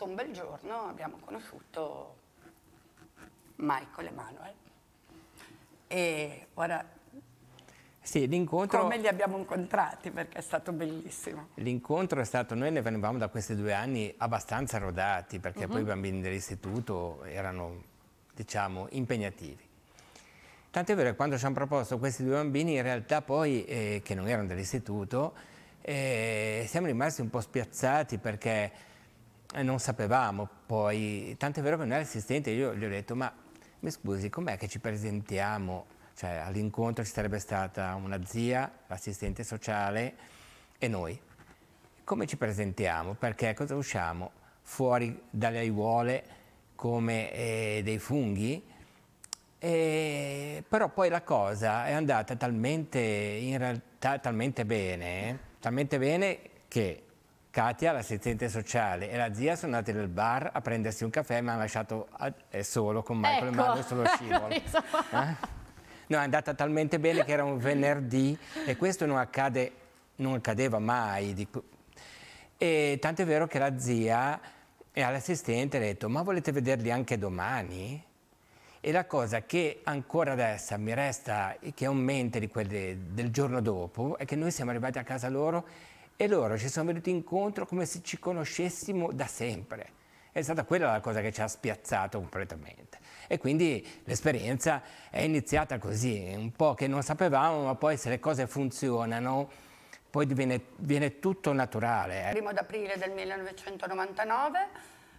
marzo, un bel giorno, abbiamo conosciuto Michael Emanuel. E ora sì, l'incontro... Come li abbiamo incontrati perché è stato bellissimo. L'incontro è stato, noi ne venivamo da questi due anni abbastanza rodati perché uh mhm. -huh. poi i bambini dell'istituto erano, diciamo, impegnativi. Tant'è vero che quando ci hanno proposto questi due bambini, in realtà poi, eh, che non erano dell'istituto, eh, siamo rimasti un po' spiazzati perché eh, non sapevamo poi, tanto è vero che noi assistenti, io gli ho detto ma mi scusi com'è che ci presentiamo? Cioè all'incontro ci sarebbe stata una zia, l'assistente sociale e noi. Come ci presentiamo? Perché cosa usciamo? Fuori dalle aiuole come eh, dei funghi? E, però poi la cosa è andata talmente, in realtà, talmente bene, eh, talmente bene che Katia, l'assistente sociale, e la zia sono andate nel bar a prendersi un caffè ma hanno lasciato eh, solo con Michael ecco. e Mario sullo scivolo. Ecco, eh? No, è andata talmente bene che era un venerdì e questo non, accade, non accadeva mai. E tanto è vero che la zia e all'assistente ha detto ma volete vederli anche domani? E la cosa che ancora adesso mi resta, che è un mente di quelle del giorno dopo, è che noi siamo arrivati a casa loro e loro ci sono venuti incontro come se ci conoscessimo da sempre. È stata quella la cosa che ci ha spiazzato completamente. E quindi l'esperienza è iniziata così, un po' che non sapevamo, ma poi se le cose funzionano, poi diviene, viene tutto naturale. Il eh. primo d'aprile del 1999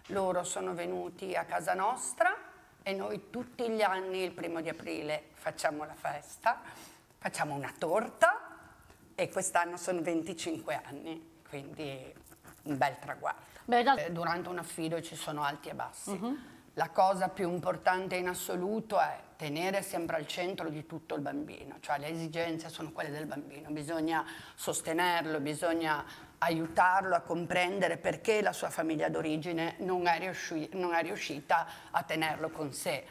loro sono venuti a casa nostra e noi tutti gli anni il primo di aprile facciamo la festa, facciamo una torta e quest'anno sono 25 anni, quindi un bel traguardo. Beh, da... Eh, durante un affido ci sono alti e bassi. Uh mhm. -huh. La cosa più importante in assoluto è tenere sempre al centro di tutto il bambino, cioè le esigenze sono quelle del bambino, bisogna sostenerlo, bisogna aiutarlo a comprendere perché la sua famiglia d'origine non, non è riuscita a tenerlo con sé.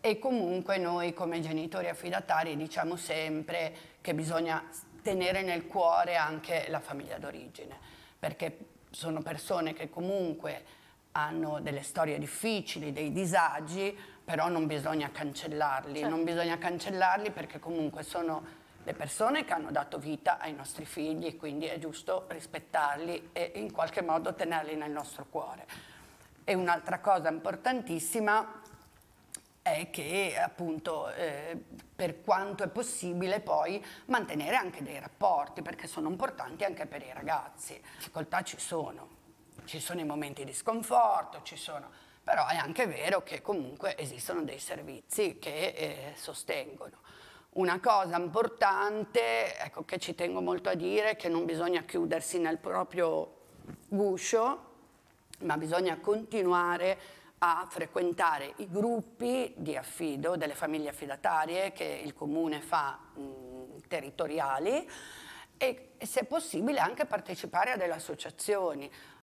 E comunque noi come genitori affidatari diciamo sempre che bisogna tenere nel cuore anche la famiglia d'origine, perché sono persone che comunque hanno delle storie difficili, dei disagi, però non bisogna cancellarli, certo. non bisogna cancellarli perché comunque sono le persone che hanno dato vita ai nostri figli quindi è giusto rispettarli e in qualche modo tenerli nel nostro cuore. E un'altra cosa importantissima è che appunto eh, per quanto è possibile poi mantenere anche dei rapporti perché sono importanti anche per i ragazzi. Le difficoltà ci sono, ci sono i momenti di sconforto, ci sono, però è anche vero che comunque esistono dei servizi che eh, sostengono. Una cosa importante, ecco, che ci tengo molto a dire, è che non bisogna chiudersi nel proprio guscio, ma bisogna continuare a frequentare i gruppi di affido delle famiglie affidatarie che il comune fa mh, territoriali e, e se possibile anche partecipare a delle associazioni.